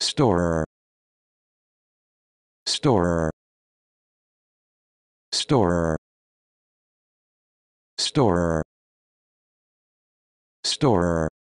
store store store store store